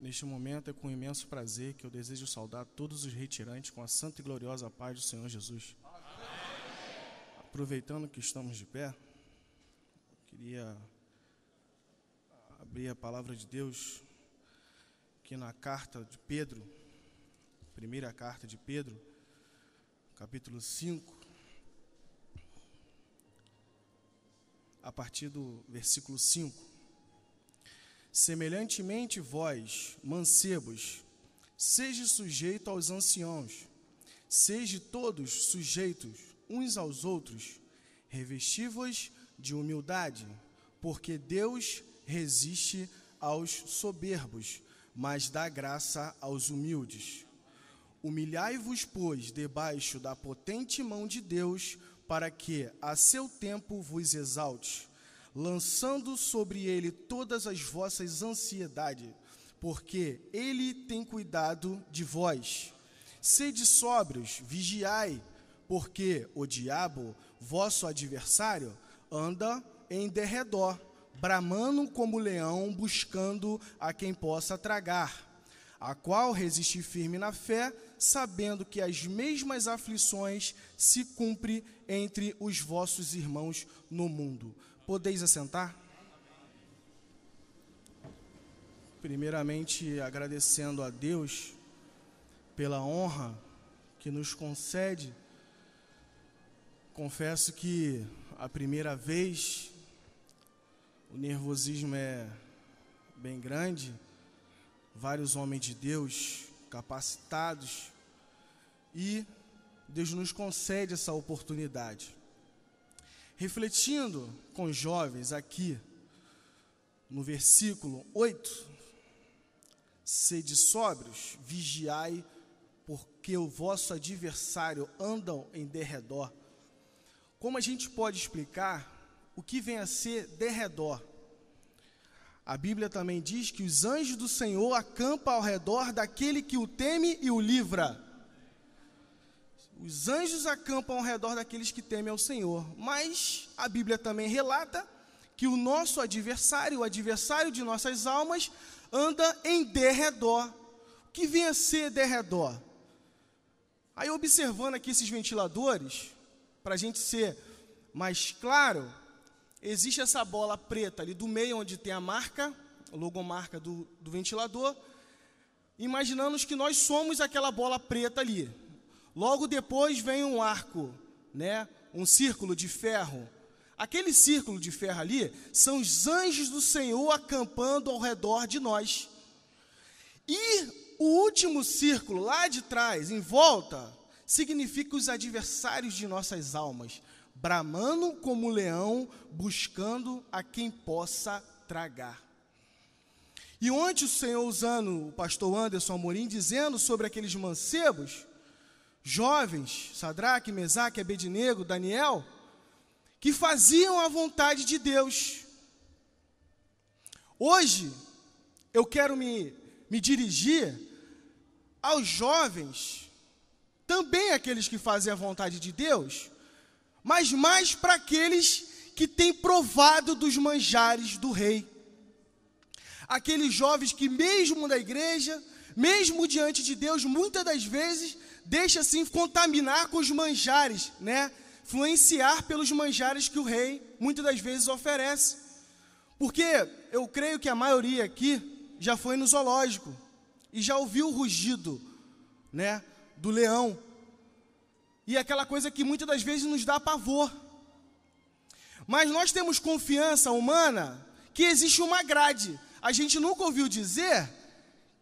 Neste momento é com imenso prazer que eu desejo saudar todos os retirantes com a santa e gloriosa paz do Senhor Jesus. Amém. Aproveitando que estamos de pé, queria abrir a palavra de Deus que na carta de Pedro, primeira carta de Pedro, capítulo 5, a partir do versículo 5. Semelhantemente, vós, mancebos, seja sujeito aos anciãos, seja todos sujeitos uns aos outros, revestivos de humildade, porque Deus resiste aos soberbos, mas dá graça aos humildes. Humilhai-vos, pois, debaixo da potente mão de Deus, para que a seu tempo vos exalte lançando sobre ele todas as vossas ansiedades, porque ele tem cuidado de vós. Sede sóbrios, vigiai, porque o diabo, vosso adversário, anda em derredor, bramando como leão, buscando a quem possa tragar, a qual resistir firme na fé, sabendo que as mesmas aflições se cumpre entre os vossos irmãos no mundo. Podeis assentar? Primeiramente, agradecendo a Deus pela honra que nos concede. Confesso que a primeira vez o nervosismo é bem grande. Vários homens de Deus capacitados e Deus nos concede essa oportunidade refletindo com os jovens aqui no versículo 8, sede sóbrios, vigiai, porque o vosso adversário andam em derredor. Como a gente pode explicar o que vem a ser derredor? A Bíblia também diz que os anjos do Senhor acampam ao redor daquele que o teme e o livra. Os anjos acampam ao redor daqueles que temem ao Senhor. Mas a Bíblia também relata que o nosso adversário, o adversário de nossas almas, anda em derredor. O que vem a ser derredor? Aí, observando aqui esses ventiladores, para a gente ser mais claro, existe essa bola preta ali do meio, onde tem a marca, a logomarca do, do ventilador. Imaginamos que nós somos aquela bola preta ali, Logo depois vem um arco, né? Um círculo de ferro. Aquele círculo de ferro ali são os anjos do Senhor acampando ao redor de nós. E o último círculo lá de trás, em volta, significa os adversários de nossas almas, bramando como leão, buscando a quem possa tragar. E ontem o Senhor usando o pastor Anderson Amorim dizendo sobre aqueles mancebos, jovens, Sadraque, Mesaque, Abednego, Daniel, que faziam a vontade de Deus. Hoje, eu quero me, me dirigir aos jovens, também aqueles que fazem a vontade de Deus, mas mais para aqueles que têm provado dos manjares do rei aqueles jovens que, mesmo da igreja, mesmo diante de Deus, muitas das vezes deixa se assim contaminar com os manjares, né? Influenciar pelos manjares que o rei muitas das vezes oferece. Porque eu creio que a maioria aqui já foi no zoológico e já ouviu o rugido, né, do leão. E aquela coisa que muitas das vezes nos dá pavor. Mas nós temos confiança humana que existe uma grade a gente nunca ouviu dizer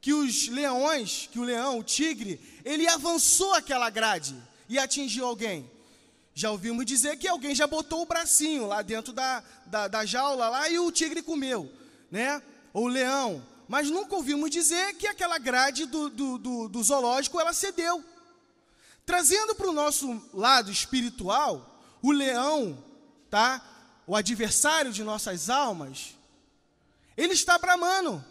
que os leões, que o leão, o tigre, ele avançou aquela grade e atingiu alguém. Já ouvimos dizer que alguém já botou o bracinho lá dentro da, da, da jaula lá e o tigre comeu, né? Ou o leão. Mas nunca ouvimos dizer que aquela grade do, do, do, do zoológico ela cedeu. Trazendo para o nosso lado espiritual, o leão, tá? O adversário de nossas almas, ele está bramando.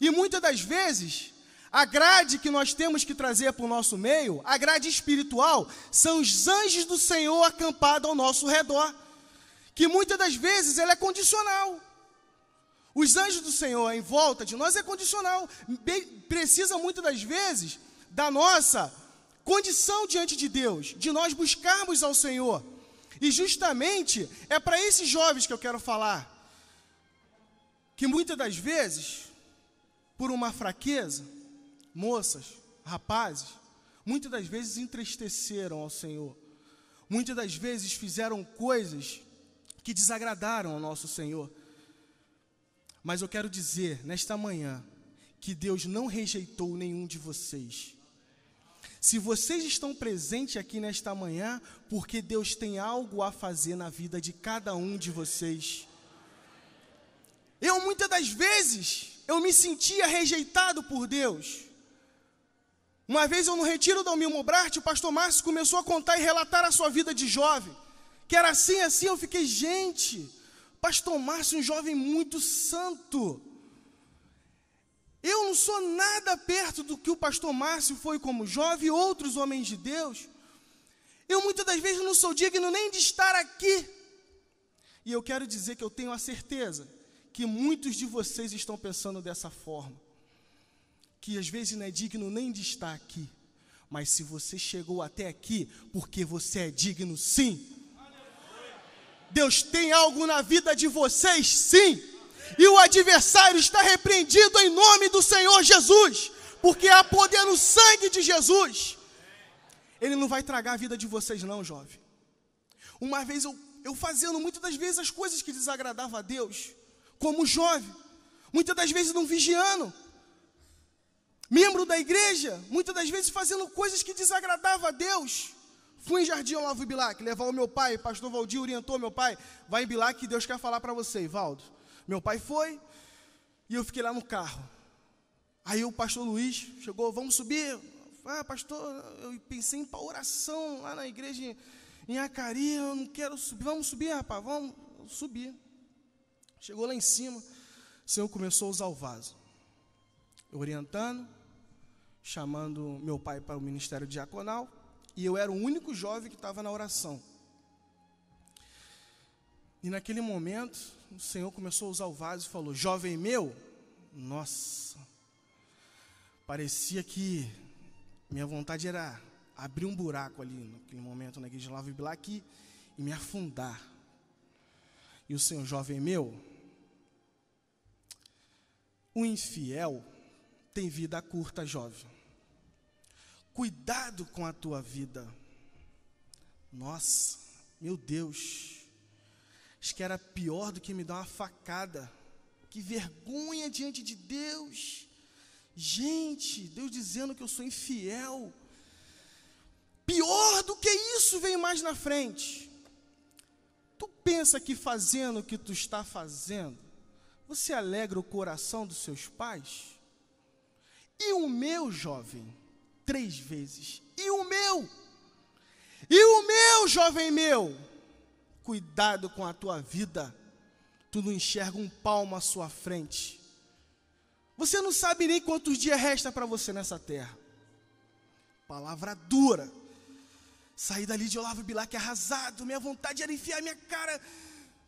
E muitas das vezes, a grade que nós temos que trazer para o nosso meio, a grade espiritual, são os anjos do Senhor acampados ao nosso redor. Que muitas das vezes ela é condicional. Os anjos do Senhor em volta de nós é condicional. Precisa muitas das vezes da nossa condição diante de Deus, de nós buscarmos ao Senhor. E justamente é para esses jovens que eu quero falar que muitas das vezes, por uma fraqueza, moças, rapazes, muitas das vezes entristeceram ao Senhor. Muitas das vezes fizeram coisas que desagradaram ao nosso Senhor. Mas eu quero dizer nesta manhã que Deus não rejeitou nenhum de vocês. Se vocês estão presentes aqui nesta manhã, porque Deus tem algo a fazer na vida de cada um de vocês. Eu muitas das vezes eu me sentia rejeitado por Deus. Uma vez eu no retiro da Milmobrarte, o pastor Márcio começou a contar e relatar a sua vida de jovem, que era assim, assim, eu fiquei, gente, pastor Márcio, é um jovem muito santo. Eu não sou nada perto do que o pastor Márcio foi como jovem e outros homens de Deus. Eu muitas das vezes não sou digno nem de estar aqui. E eu quero dizer que eu tenho a certeza que muitos de vocês estão pensando dessa forma, que às vezes não é digno nem de estar aqui, mas se você chegou até aqui, porque você é digno, sim. Deus tem algo na vida de vocês, sim. E o adversário está repreendido em nome do Senhor Jesus, porque há poder no sangue de Jesus. Ele não vai tragar a vida de vocês, não, jovem. Uma vez eu, eu fazendo muitas das vezes as coisas que desagradavam a Deus, como jovem, muitas das vezes não vigiando, membro da igreja, muitas das vezes fazendo coisas que desagradavam a Deus. Fui em Jardim Olavo Bilac, levar o meu pai, pastor Valdir orientou meu pai, vai em Bilac que Deus quer falar para você, Valdo. Meu pai foi e eu fiquei lá no carro. Aí o pastor Luiz chegou, vamos subir. Ah, pastor, eu pensei em para oração lá na igreja em Acari, eu não quero subir, vamos subir, rapaz, vamos subir. Chegou lá em cima, o Senhor começou a usar o vaso. Orientando, chamando meu pai para o ministério diaconal, e eu era o único jovem que estava na oração. E naquele momento, o Senhor começou a usar o vaso e falou: Jovem meu, nossa, parecia que minha vontade era abrir um buraco ali, naquele momento, na igreja Lava e Black, e me afundar. E o Senhor, jovem meu, o infiel tem vida curta, jovem. Cuidado com a tua vida. Nossa, meu Deus. Acho que era pior do que me dar uma facada. Que vergonha diante de Deus. Gente, Deus dizendo que eu sou infiel. Pior do que isso vem mais na frente. Tu pensa que fazendo o que tu está fazendo, você alegra o coração dos seus pais? E o meu, jovem? Três vezes. E o meu? E o meu, jovem meu? Cuidado com a tua vida. Tu não enxerga um palmo à sua frente. Você não sabe nem quantos dias resta para você nessa terra. Palavra dura. Saí dali de Olavo Bilac arrasado. Minha vontade era enfiar minha cara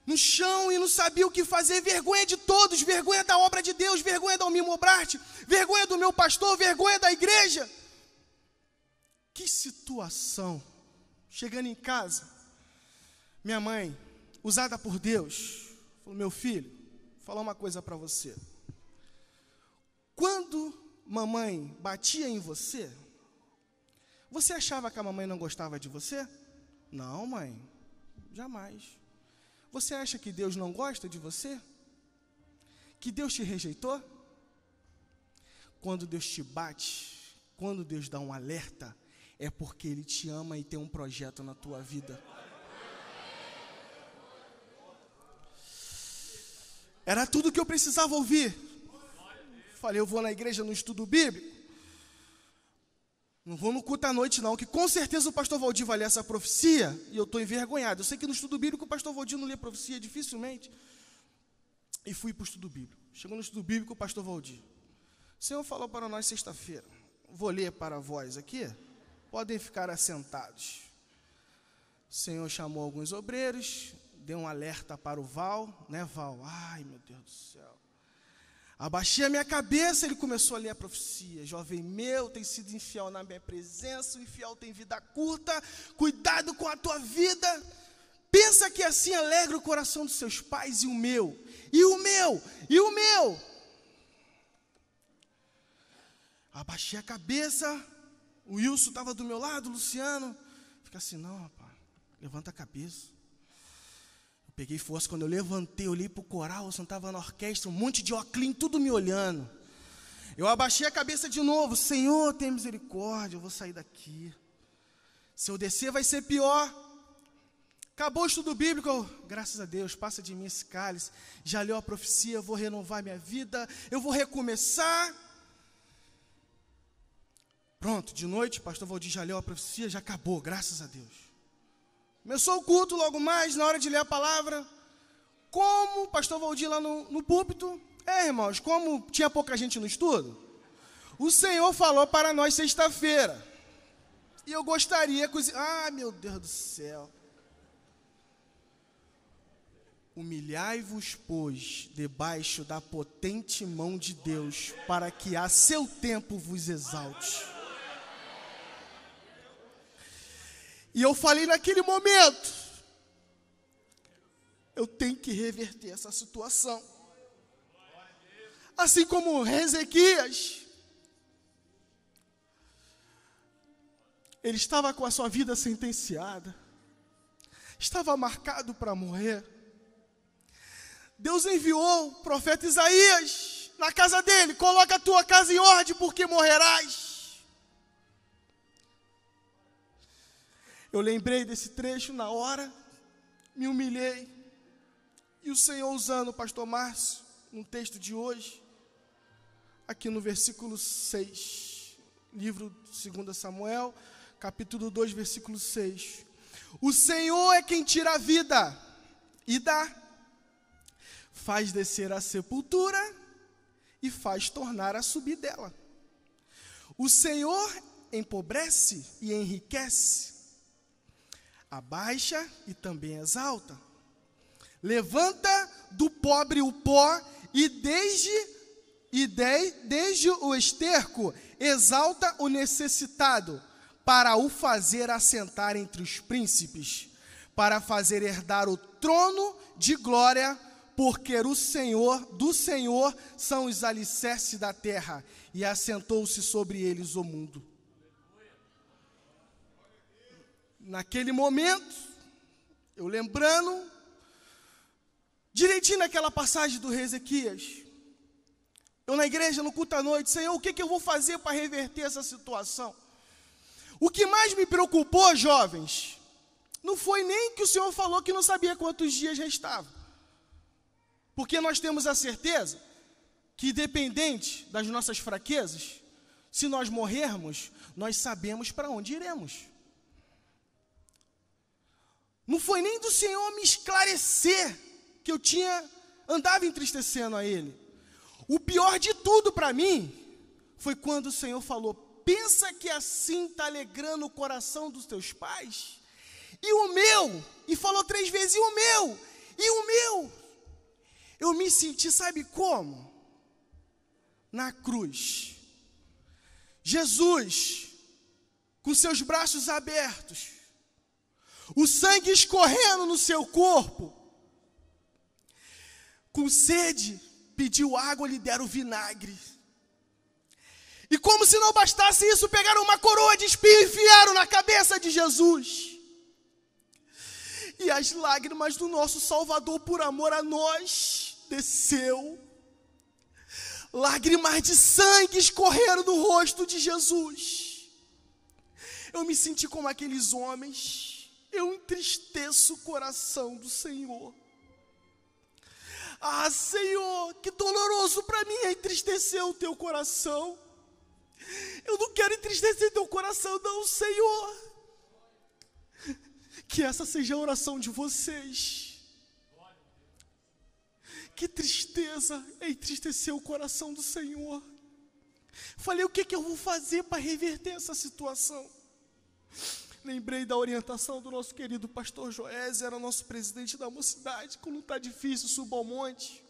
no chão e não sabia o que fazer, vergonha de todos, vergonha da obra de Deus, vergonha da Almimobrarte, vergonha do meu pastor, vergonha da igreja. Que situação! Chegando em casa, minha mãe, usada por Deus, falou: Meu filho, vou falar uma coisa para você. Quando mamãe batia em você, você achava que a mamãe não gostava de você? Não, mãe, jamais. Você acha que Deus não gosta de você? Que Deus te rejeitou? Quando Deus te bate, quando Deus dá um alerta, é porque Ele te ama e tem um projeto na tua vida. Era tudo que eu precisava ouvir. Falei, eu vou na igreja no estudo bíblico. Não vou no culto à noite, não, que com certeza o pastor Valdir vai ler essa profecia e eu estou envergonhado. Eu sei que no estudo bíblico o pastor Valdir não lê profecia dificilmente. E fui para o estudo bíblico. Chegou no estudo bíblico o pastor Valdir. O Senhor falou para nós sexta-feira. Vou ler para vós aqui. Podem ficar assentados. O Senhor chamou alguns obreiros, deu um alerta para o Val, né, Val? Ai, meu Deus do céu. Abaixei a minha cabeça, ele começou a ler a profecia. Jovem meu, tem sido infiel na minha presença, o infiel tem vida curta, cuidado com a tua vida. Pensa que assim alegra o coração dos seus pais e o meu, e o meu, e o meu. Abaixei a cabeça, o Wilson estava do meu lado, o Luciano. Fica assim, não, rapaz, levanta a cabeça. Peguei força quando eu levantei, olhei para o coral, eu sentava na orquestra, um monte de óculos, tudo me olhando. Eu abaixei a cabeça de novo, Senhor, tem misericórdia, eu vou sair daqui. Se eu descer vai ser pior. Acabou o estudo bíblico, graças a Deus, passa de mim esse cálice. Já leu a profecia, eu vou renovar minha vida, eu vou recomeçar. Pronto, de noite, pastor Valdir já leu a profecia, já acabou, graças a Deus. Começou o culto logo mais, na hora de ler a palavra. Como, pastor Valdir lá no, no púlpito, é irmãos, como tinha pouca gente no estudo, o Senhor falou para nós sexta-feira. E eu gostaria cozinhar. Ah, meu Deus do céu. Humilhai-vos, pois, debaixo da potente mão de Deus, para que a seu tempo vos exalte. E eu falei naquele momento: eu tenho que reverter essa situação. Assim como Ezequias, ele estava com a sua vida sentenciada, estava marcado para morrer. Deus enviou o profeta Isaías na casa dele: coloca a tua casa em ordem, porque morrerás. Eu lembrei desse trecho na hora, me humilhei, e o Senhor usando o pastor Márcio, no texto de hoje, aqui no versículo 6, livro 2 Samuel, capítulo 2, versículo 6. O Senhor é quem tira a vida e dá, faz descer a sepultura e faz tornar a subir dela. O Senhor empobrece e enriquece, abaixa e também exalta. Levanta do pobre o pó e desde e de, desde o esterco exalta o necessitado para o fazer assentar entre os príncipes, para fazer herdar o trono de glória, porque o Senhor do Senhor são os alicerces da terra e assentou-se sobre eles o mundo. naquele momento, eu lembrando, direitinho naquela passagem do rei Ezequias, eu na igreja, no culto à noite, Senhor, o que, que eu vou fazer para reverter essa situação? O que mais me preocupou, jovens, não foi nem que o Senhor falou que não sabia quantos dias restavam. Porque nós temos a certeza que, dependente das nossas fraquezas, se nós morrermos, nós sabemos para onde iremos. Não foi nem do Senhor me esclarecer que eu tinha andava entristecendo a ele. O pior de tudo para mim foi quando o Senhor falou: "Pensa que assim tá alegrando o coração dos teus pais?" E o meu, e falou três vezes: "E o meu? E o meu?" Eu me senti, sabe como? Na cruz. Jesus com seus braços abertos o sangue escorrendo no seu corpo. Com sede, pediu água, lhe deram vinagre. E como se não bastasse isso, pegaram uma coroa de espinho e enfiaram na cabeça de Jesus. E as lágrimas do nosso Salvador, por amor a nós, desceu. Lágrimas de sangue escorreram do rosto de Jesus. Eu me senti como aqueles homens eu entristeço o coração do Senhor. Ah, Senhor, que doloroso para mim é entristecer o teu coração. Eu não quero entristecer teu coração, não, Senhor. Que essa seja a oração de vocês. Que tristeza é entristecer o coração do Senhor. Falei, o que, que eu vou fazer para reverter essa situação? Lembrei da orientação do nosso querido pastor Joés, era nosso presidente da mocidade. Quando está difícil, subir ao monte.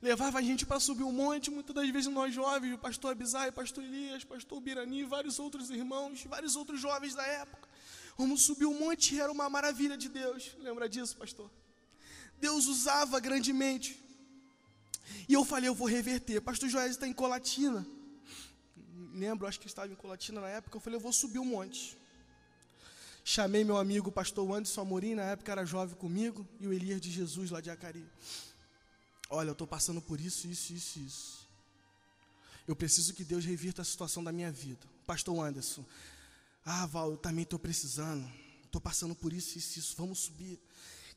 Levava a gente para subir o um monte, muitas das vezes nós jovens, o pastor Abisai, pastor Elias, pastor Birani, vários outros irmãos, vários outros jovens da época. Vamos subir o um monte, era uma maravilha de Deus. Lembra disso, pastor? Deus usava grandemente. E eu falei, eu vou reverter. Pastor Joés está em Colatina lembro, acho que estava em Colatina na época, eu falei, eu vou subir um monte. Chamei meu amigo pastor Anderson Amorim, na época era jovem comigo, e o Elias de Jesus lá de Acari. Olha, eu estou passando por isso, isso, isso, isso. Eu preciso que Deus revirta a situação da minha vida. Pastor Anderson, ah, Val, eu também estou precisando. Estou passando por isso, isso, isso. Vamos subir.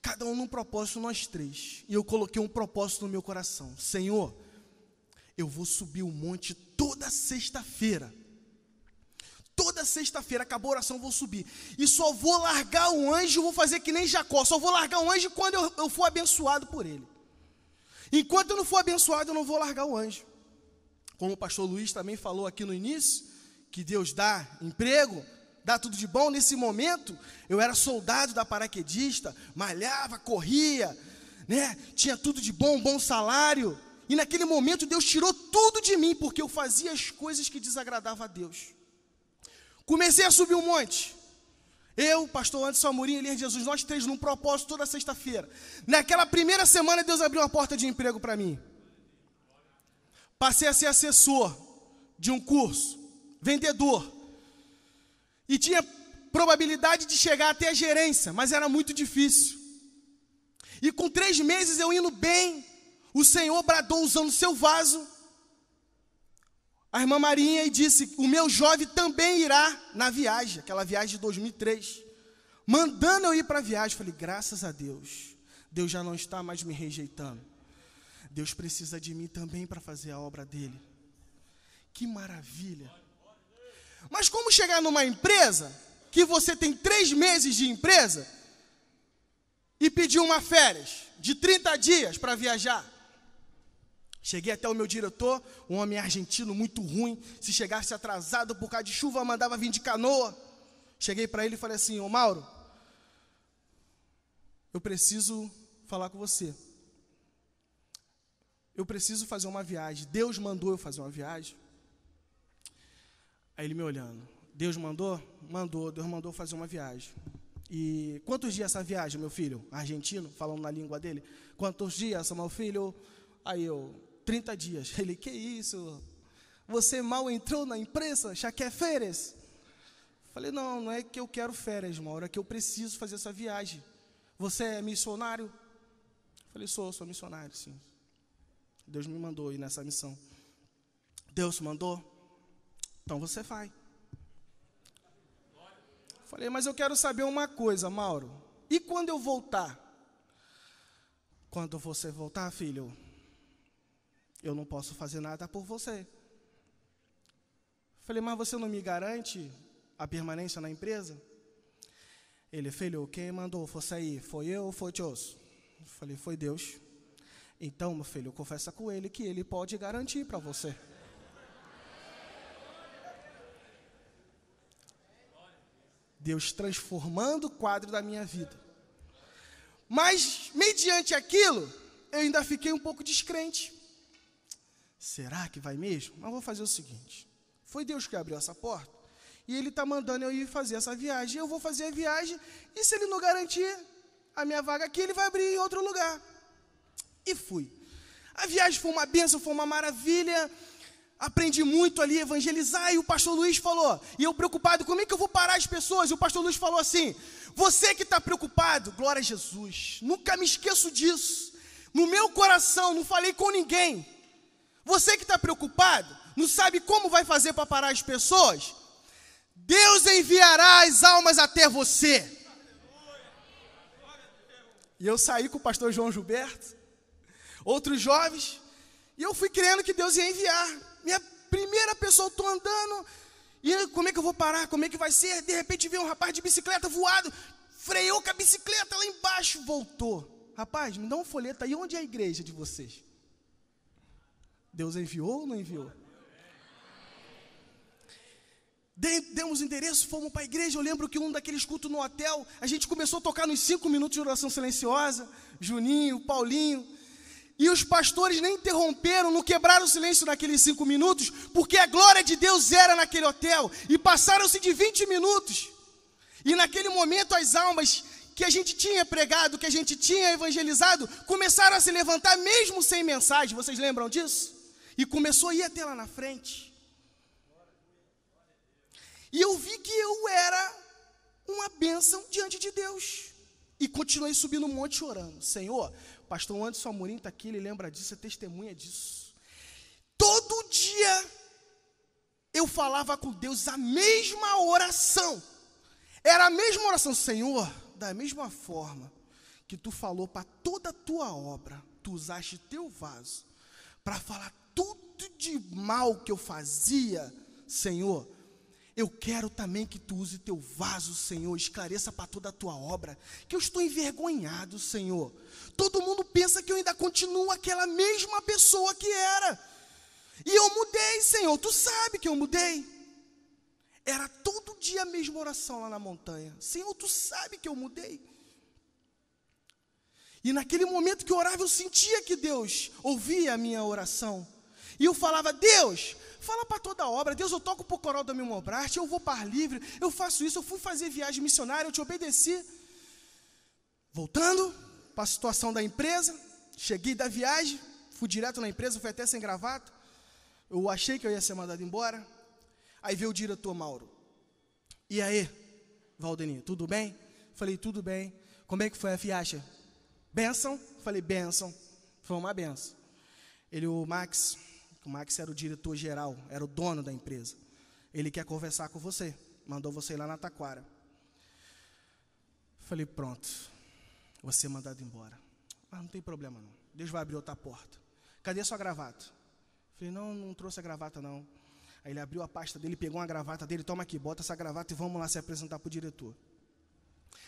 Cada um num propósito, nós três. E eu coloquei um propósito no meu coração. Senhor, eu vou subir o um monte toda sexta-feira. Toda sexta-feira, acabou a oração, vou subir. E só vou largar o anjo, vou fazer que nem Jacó. Só vou largar o anjo quando eu, eu for abençoado por ele. Enquanto eu não for abençoado, eu não vou largar o anjo. Como o pastor Luiz também falou aqui no início, que Deus dá emprego, dá tudo de bom. Nesse momento, eu era soldado da paraquedista, malhava, corria, né? tinha tudo de bom, bom salário. E naquele momento Deus tirou tudo de mim, porque eu fazia as coisas que desagradavam a Deus. Comecei a subir um monte. Eu, pastor Anderson Amorim Elias Jesus, nós três num propósito toda sexta-feira. Naquela primeira semana Deus abriu uma porta de emprego para mim. Passei a ser assessor de um curso, vendedor. E tinha probabilidade de chegar até a gerência, mas era muito difícil. E com três meses eu indo bem, o Senhor bradou usando seu vaso. A irmã Marinha e disse: O meu jovem também irá na viagem, aquela viagem de 2003. Mandando eu ir para a viagem, falei: Graças a Deus, Deus já não está mais me rejeitando. Deus precisa de mim também para fazer a obra dele. Que maravilha! Mas como chegar numa empresa que você tem três meses de empresa e pedir uma férias de 30 dias para viajar? Cheguei até o meu diretor, um homem argentino muito ruim. Se chegasse atrasado por causa de chuva, mandava vir de canoa. Cheguei para ele e falei assim: Ô Mauro, eu preciso falar com você. Eu preciso fazer uma viagem. Deus mandou eu fazer uma viagem. Aí ele me olhando: Deus mandou? Mandou. Deus mandou fazer uma viagem. E quantos dias essa viagem, meu filho? Argentino, falando na língua dele. Quantos dias, meu filho? Aí eu, 30 dias. Ele, que isso? Você mal entrou na imprensa, já quer férias? Falei, não, não é que eu quero férias, Mauro, é que eu preciso fazer essa viagem. Você é missionário? Falei, sou, sou missionário, sim. Deus me mandou ir nessa missão. Deus mandou? Então você vai. Falei, mas eu quero saber uma coisa, Mauro. E quando eu voltar? Quando você voltar, filho, eu não posso fazer nada por você. Falei, mas você não me garante a permanência na empresa? Ele, filho, quem mandou você aí? Foi eu ou foi Deus? Falei, foi Deus. Então, meu filho, confessa com ele que ele pode garantir para você. Deus transformando o quadro da minha vida. Mas, mediante aquilo, eu ainda fiquei um pouco descrente. Será que vai mesmo? Mas vou fazer o seguinte: foi Deus que abriu essa porta e Ele está mandando eu ir fazer essa viagem. Eu vou fazer a viagem e se Ele não garantir a minha vaga aqui, Ele vai abrir em outro lugar. E fui. A viagem foi uma benção, foi uma maravilha. Aprendi muito ali, evangelizar. E o pastor Luiz falou, e eu preocupado, como é que eu vou parar as pessoas? E o pastor Luiz falou assim: Você que está preocupado, glória a Jesus, nunca me esqueço disso. No meu coração, não falei com ninguém, você que está preocupado, não sabe como vai fazer para parar as pessoas? Deus enviará as almas até você. E eu saí com o pastor João Gilberto, outros jovens, e eu fui crendo que Deus ia enviar. Minha primeira pessoa, estou andando, e como é que eu vou parar? Como é que vai ser? De repente veio um rapaz de bicicleta voado, freou com a bicicleta lá embaixo, voltou. Rapaz, me dá um folheto aí, onde é a igreja de vocês? Deus enviou ou não enviou? Demos endereço, fomos para a igreja. Eu lembro que um daqueles cultos no hotel, a gente começou a tocar nos cinco minutos de oração silenciosa, Juninho, Paulinho. E os pastores nem interromperam, não quebraram o silêncio naqueles cinco minutos, porque a glória de Deus era naquele hotel. E passaram-se de 20 minutos. E naquele momento as almas que a gente tinha pregado, que a gente tinha evangelizado, começaram a se levantar mesmo sem mensagem. Vocês lembram disso? E começou a ir até lá na frente. E eu vi que eu era uma bênção diante de Deus. E continuei subindo um monte orando. Senhor, pastor Anderson Amorim está aqui, ele lembra disso, é testemunha disso. Todo dia eu falava com Deus a mesma oração. Era a mesma oração, Senhor, da mesma forma que tu falou para toda a tua obra, tu usaste teu vaso para falar tudo de mal que eu fazia, Senhor, eu quero também que tu use teu vaso, Senhor, esclareça para toda a tua obra, que eu estou envergonhado, Senhor. Todo mundo pensa que eu ainda continuo aquela mesma pessoa que era. E eu mudei, Senhor, tu sabe que eu mudei. Era todo dia a mesma oração lá na montanha. Senhor, tu sabe que eu mudei. E naquele momento que eu orava, eu sentia que Deus ouvia a minha oração. E eu falava, Deus, fala para toda obra, Deus, eu toco para o coral da minha Braste, eu vou para ar livre, eu faço isso, eu fui fazer viagem missionária, eu te obedeci. Voltando para a situação da empresa, cheguei da viagem, fui direto na empresa, fui até sem gravata. Eu achei que eu ia ser mandado embora. Aí veio o diretor Mauro. E aí, Valdeninho, tudo bem? Falei, tudo bem. Como é que foi a viagem? Benção? Falei, benção. Foi uma benção. Ele, o Max, o Max era o diretor geral, era o dono da empresa. Ele quer conversar com você. Mandou você ir lá na Taquara. Falei, pronto. Você é mandado embora. Ah, não tem problema não. Deus vai abrir outra porta. Cadê sua gravata? Falei, não, não trouxe a gravata não. Aí ele abriu a pasta dele, pegou uma gravata dele, toma aqui, bota essa gravata e vamos lá se apresentar para o diretor.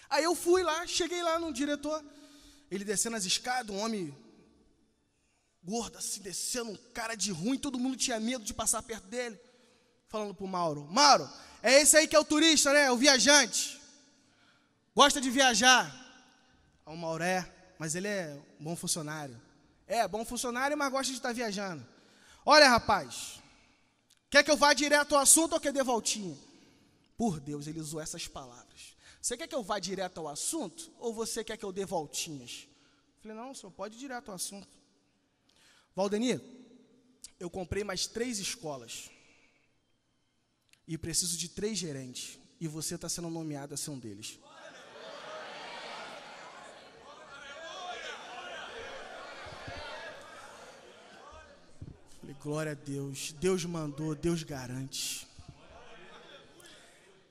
Aí eu fui lá, cheguei lá no diretor, ele descendo as escadas, um homem gordo, assim, descendo, um cara de ruim, todo mundo tinha medo de passar perto dele. Falando pro Mauro, Mauro, é esse aí que é o turista, né? O viajante. Gosta de viajar. O Mauro é, mas ele é um bom funcionário. É, bom funcionário, mas gosta de estar tá viajando. Olha, rapaz, quer que eu vá direto ao assunto ou quer dê voltinha? Por Deus, ele usou essas palavras. Você quer que eu vá direto ao assunto ou você quer que eu dê voltinhas? Eu falei, não, senhor, pode ir direto ao assunto. Valdenir, eu comprei mais três escolas e preciso de três gerentes e você está sendo nomeado a ser um deles. Falei, glória a Deus, Deus mandou, Deus garante.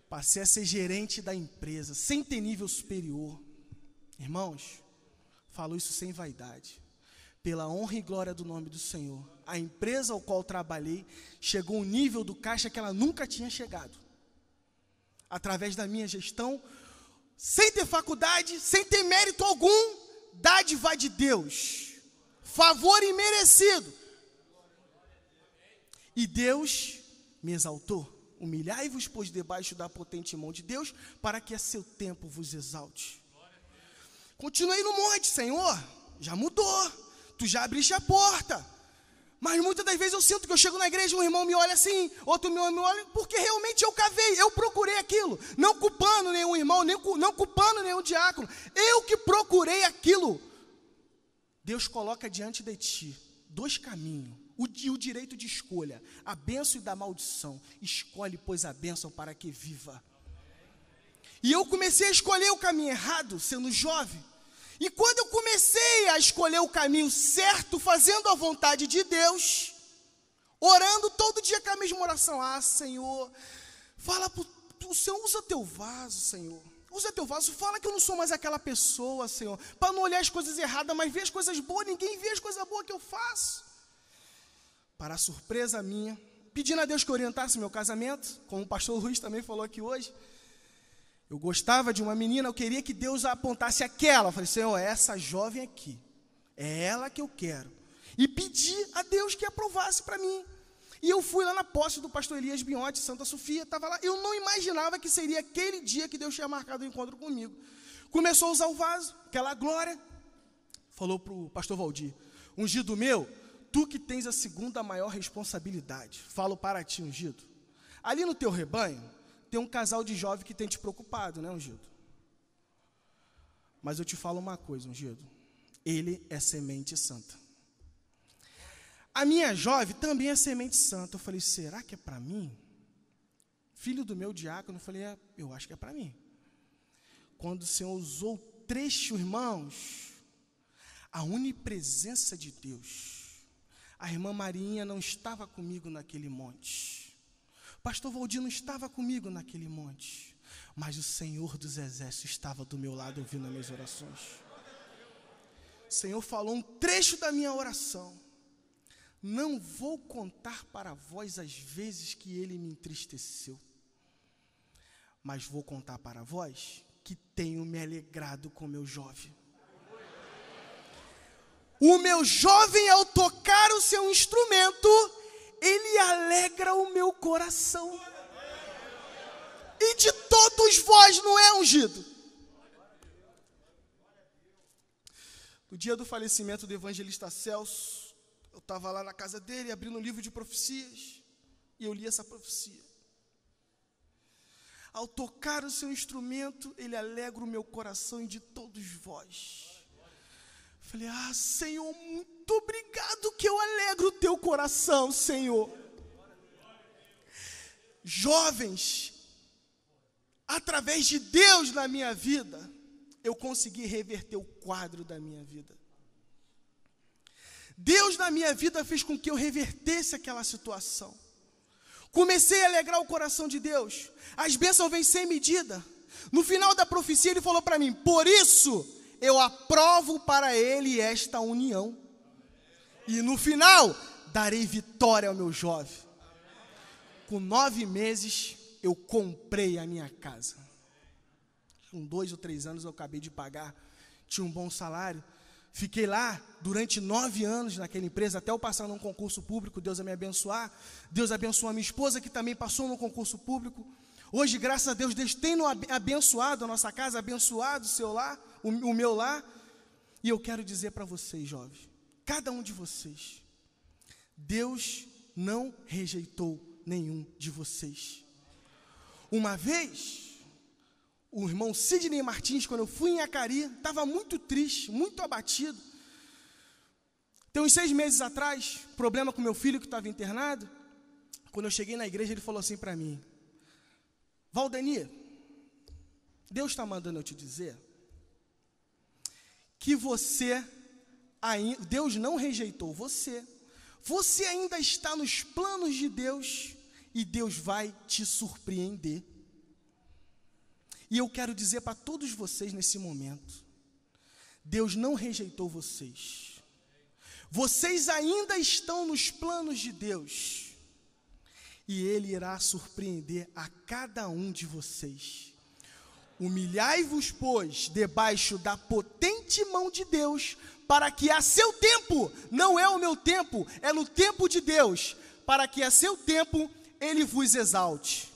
Passei a ser gerente da empresa, sem ter nível superior. Irmãos, falo isso sem vaidade pela honra e glória do nome do Senhor, a empresa ao qual trabalhei chegou a um nível do caixa que ela nunca tinha chegado. Através da minha gestão, sem ter faculdade, sem ter mérito algum, dádiva de Deus, favor imerecido. E Deus me exaltou. Humilhai-vos, pois, debaixo da potente mão de Deus, para que a seu tempo vos exalte. Continuei no monte, Senhor, já mudou tu já abriste a porta. Mas muitas das vezes eu sinto que eu chego na igreja, um irmão me olha assim, outro irmão me olha, porque realmente eu cavei, eu procurei aquilo, não culpando nenhum irmão, nem, não culpando nenhum diácono, eu que procurei aquilo. Deus coloca diante de ti dois caminhos, o, o direito de escolha, a bênção e da maldição. Escolhe, pois, a bênção para que viva. E eu comecei a escolher o caminho errado, sendo jovem. E quando eu comecei a escolher o caminho certo, fazendo a vontade de Deus, orando todo dia com a mesma oração, ah, Senhor, fala para o Senhor usa teu vaso, Senhor. Usa teu vaso, fala que eu não sou mais aquela pessoa, Senhor, para não olhar as coisas erradas, mas ver as coisas boas, ninguém vê as coisas boas que eu faço. Para a surpresa minha, pedindo a Deus que orientasse meu casamento, como o pastor Luiz também falou aqui hoje, eu gostava de uma menina, eu queria que Deus a apontasse aquela. Eu falei, Senhor, é essa jovem aqui, é ela que eu quero. E pedi a Deus que aprovasse para mim. E eu fui lá na posse do pastor Elias Biotti, Santa Sofia, estava lá. Eu não imaginava que seria aquele dia que Deus tinha marcado o um encontro comigo. Começou a usar o vaso, aquela glória. Falou para o pastor Valdir: Ungido meu, tu que tens a segunda maior responsabilidade. Falo para ti, ungido. Ali no teu rebanho, tem um casal de jovem que tem te preocupado, né, Ungido? Mas eu te falo uma coisa, Ungido. Ele é semente santa. A minha jovem também é semente santa. Eu falei, será que é para mim? Filho do meu diácono, eu falei, é, eu acho que é para mim. Quando o Senhor usou o trecho, irmãos, a onipresença de Deus. A irmã Marinha não estava comigo naquele monte. Pastor Valdir não estava comigo naquele monte, mas o Senhor dos Exércitos estava do meu lado ouvindo as minhas orações. O Senhor falou um trecho da minha oração. Não vou contar para vós as vezes que ele me entristeceu, mas vou contar para vós que tenho me alegrado com meu jovem. O meu jovem, ao tocar o seu instrumento, ele alegra o meu coração. E de todos vós não é ungido. No dia do falecimento do evangelista Celso, eu estava lá na casa dele abrindo um livro de profecias e eu li essa profecia. Ao tocar o seu instrumento, ele alegra o meu coração e de todos vós. Falei, ah, Senhor, muito obrigado que eu alegro o teu coração, Senhor jovens, através de Deus na minha vida, eu consegui reverter o quadro da minha vida. Deus na minha vida fez com que eu revertesse aquela situação. Comecei a alegrar o coração de Deus. As bênçãos vêm sem medida. No final da profecia, ele falou para mim: Por isso eu aprovo para ele esta união. E no final, darei vitória ao meu jovem com nove meses, eu comprei a minha casa. Com dois ou três anos eu acabei de pagar, tinha um bom salário. Fiquei lá durante nove anos naquela empresa, até eu passar num concurso público, Deus a me abençoar. Deus abençoou a minha esposa, que também passou num concurso público. Hoje, graças a Deus, Deus tem abençoado a nossa casa, abençoado o seu lar, o, o meu lar. E eu quero dizer para vocês, jovens, cada um de vocês, Deus não rejeitou nenhum de vocês. Uma vez, o irmão Sidney Martins, quando eu fui em Acari, estava muito triste, muito abatido. Tem uns seis meses atrás, problema com meu filho que estava internado. Quando eu cheguei na igreja, ele falou assim para mim: Valdemir, Deus está mandando eu te dizer que você, Deus não rejeitou você, você ainda está nos planos de Deus e Deus vai te surpreender. E eu quero dizer para todos vocês nesse momento: Deus não rejeitou vocês. Vocês ainda estão nos planos de Deus. E Ele irá surpreender a cada um de vocês. Humilhai-vos, pois, debaixo da potente mão de Deus, para que a seu tempo, não é o meu tempo, é no tempo de Deus, para que a seu tempo ele vos exalte.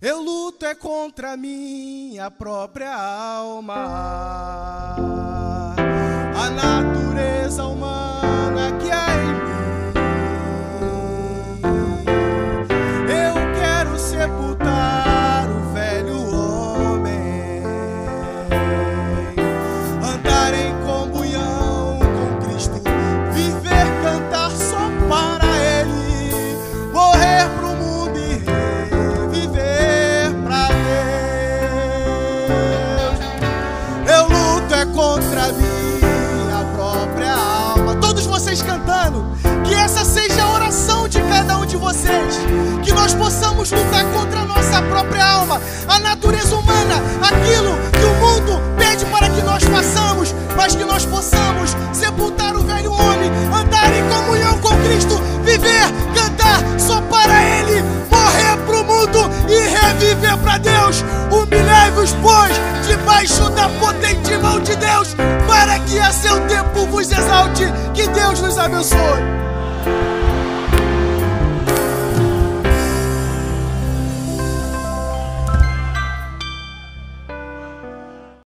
Eu luto é contra minha própria alma. Anata possamos lutar contra a nossa própria alma, a natureza humana, aquilo que o mundo pede para que nós façamos, mas que nós possamos sepultar o velho homem, andar em comunhão com Cristo, viver, cantar só para Ele, morrer para o mundo e reviver para Deus. Humilhai-vos, pois, debaixo da potente mão de Deus, para que a seu tempo vos exalte. Que Deus nos abençoe.